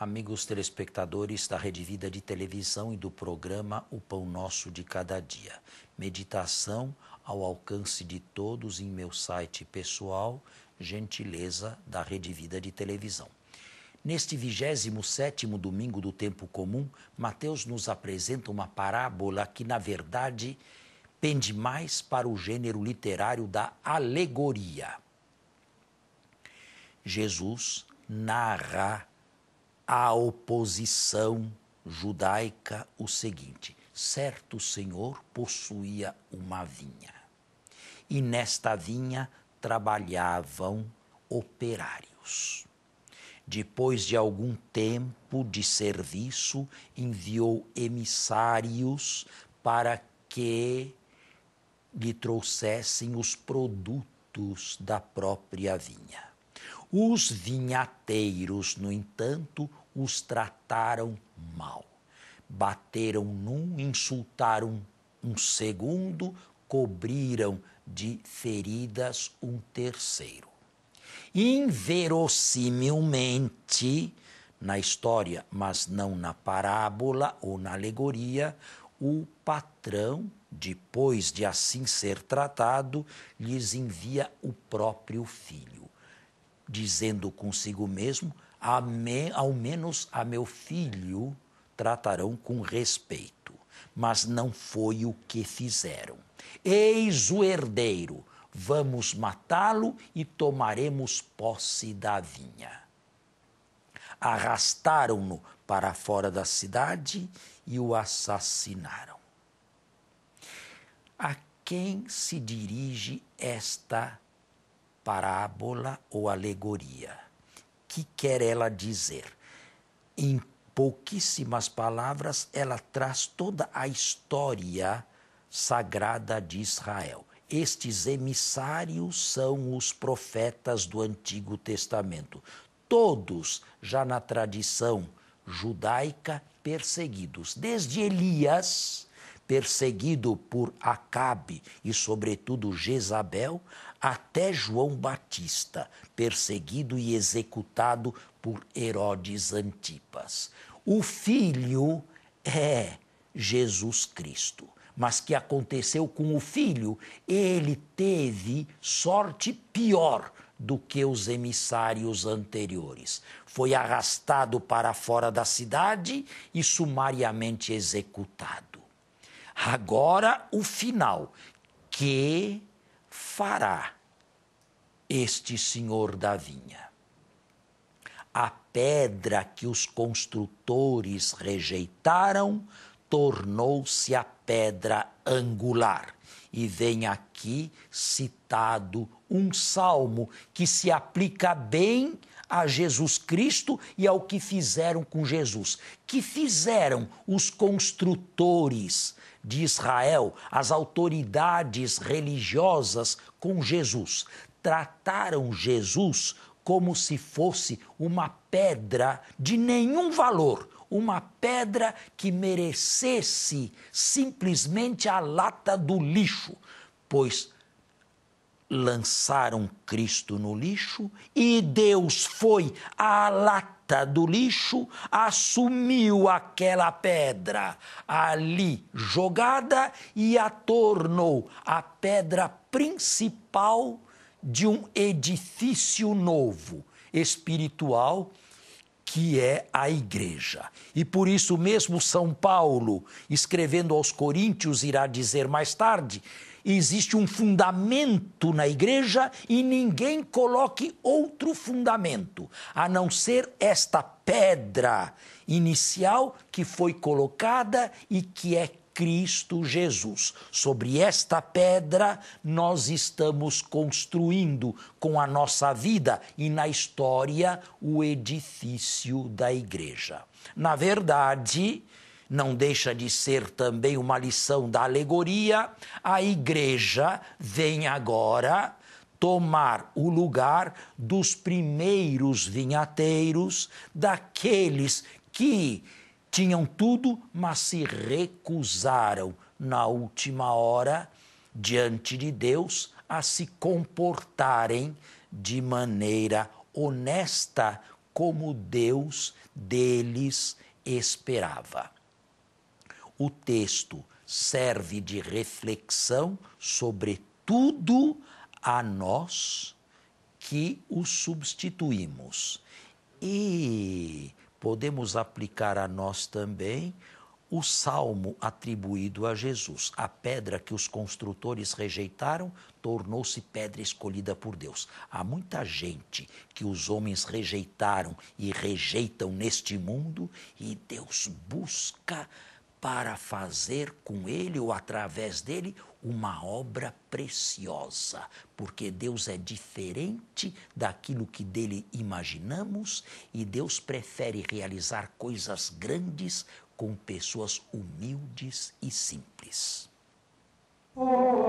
amigos telespectadores da Rede Vida de televisão e do programa O Pão Nosso de Cada Dia. Meditação ao alcance de todos em meu site pessoal, gentileza da Rede Vida de televisão. Neste 27º domingo do tempo comum, Mateus nos apresenta uma parábola que, na verdade, pende mais para o gênero literário da alegoria. Jesus narra à oposição judaica o seguinte: certo senhor possuía uma vinha, e nesta vinha trabalhavam operários. Depois de algum tempo de serviço, enviou emissários para que lhe trouxessem os produtos da própria vinha. Os vinhateiros, no entanto, os trataram mal. Bateram num, insultaram um segundo, cobriram de feridas um terceiro. Inverosimilmente na história, mas não na parábola ou na alegoria, o patrão, depois de assim ser tratado, lhes envia o próprio filho, dizendo consigo mesmo: me, ao menos a meu filho tratarão com respeito. Mas não foi o que fizeram. Eis o herdeiro, vamos matá-lo e tomaremos posse da vinha. Arrastaram-no para fora da cidade e o assassinaram. A quem se dirige esta parábola ou alegoria? que quer ela dizer? Em pouquíssimas palavras, ela traz toda a história sagrada de Israel. Estes emissários são os profetas do Antigo Testamento, todos já na tradição judaica perseguidos, desde Elias perseguido por Acabe e, sobretudo, Jezabel, até João Batista, perseguido e executado por Herodes Antipas. O filho é Jesus Cristo. Mas que aconteceu com o filho? Ele teve sorte pior do que os emissários anteriores. Foi arrastado para fora da cidade e sumariamente executado. Agora o final. Que fará este senhor da vinha? A pedra que os construtores rejeitaram tornou-se a pedra angular. E vem aqui aqui citado um salmo que se aplica bem a Jesus Cristo e ao que fizeram com Jesus, que fizeram os construtores de Israel, as autoridades religiosas com Jesus. Trataram Jesus como se fosse uma pedra de nenhum valor, uma pedra que merecesse simplesmente a lata do lixo pois lançaram Cristo no lixo e Deus foi à lata do lixo, assumiu aquela pedra ali jogada e a tornou a pedra principal de um edifício novo, espiritual que é a igreja. E por isso mesmo São Paulo, escrevendo aos Coríntios, irá dizer mais tarde: existe um fundamento na igreja e ninguém coloque outro fundamento, a não ser esta pedra inicial que foi colocada e que é Cristo Jesus. Sobre esta pedra nós estamos construindo com a nossa vida e na história o edifício da igreja. Na verdade, não deixa de ser também uma lição da alegoria, a igreja vem agora tomar o lugar dos primeiros vinhateiros, daqueles que tinham tudo, mas se recusaram na última hora, diante de Deus, a se comportarem de maneira honesta, como Deus deles esperava. O texto serve de reflexão, sobre tudo a nós que o substituímos. E podemos aplicar a nós também o salmo atribuído a Jesus. A pedra que os construtores rejeitaram tornou-se pedra escolhida por Deus. Há muita gente que os homens rejeitaram e rejeitam neste mundo e Deus busca para fazer com ele ou através dele uma obra preciosa, porque Deus é diferente daquilo que dele imaginamos e Deus prefere realizar coisas grandes com pessoas humildes e simples. Oh.